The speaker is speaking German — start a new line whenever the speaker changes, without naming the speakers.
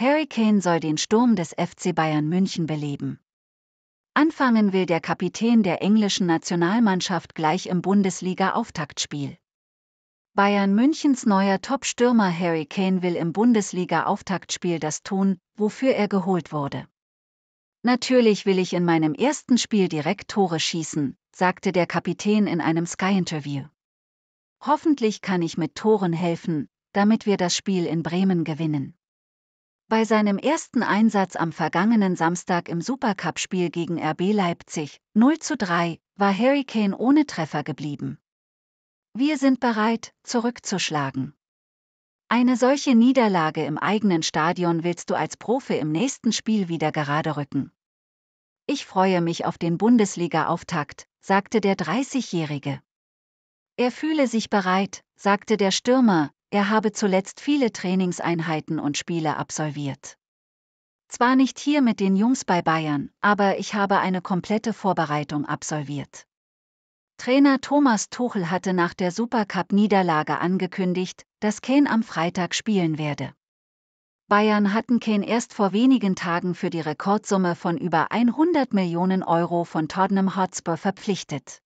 Harry Kane soll den Sturm des FC Bayern München beleben. Anfangen will der Kapitän der englischen Nationalmannschaft gleich im Bundesliga-Auftaktspiel. Bayern Münchens neuer Top-Stürmer Harry Kane will im Bundesliga-Auftaktspiel das tun, wofür er geholt wurde. Natürlich will ich in meinem ersten Spiel direkt Tore schießen, sagte der Kapitän in einem Sky-Interview. Hoffentlich kann ich mit Toren helfen, damit wir das Spiel in Bremen gewinnen. Bei seinem ersten Einsatz am vergangenen Samstag im Supercup-Spiel gegen RB Leipzig 0 zu 3, war Harry Kane ohne Treffer geblieben. Wir sind bereit, zurückzuschlagen. Eine solche Niederlage im eigenen Stadion willst du als Profi im nächsten Spiel wieder gerade rücken. Ich freue mich auf den Bundesliga-Auftakt, sagte der 30-Jährige. Er fühle sich bereit, sagte der Stürmer, er habe zuletzt viele Trainingseinheiten und Spiele absolviert. Zwar nicht hier mit den Jungs bei Bayern, aber ich habe eine komplette Vorbereitung absolviert. Trainer Thomas Tuchel hatte nach der Supercup-Niederlage angekündigt, dass Kane am Freitag spielen werde. Bayern hatten Kane erst vor wenigen Tagen für die Rekordsumme von über 100 Millionen Euro von Tottenham Hotspur verpflichtet.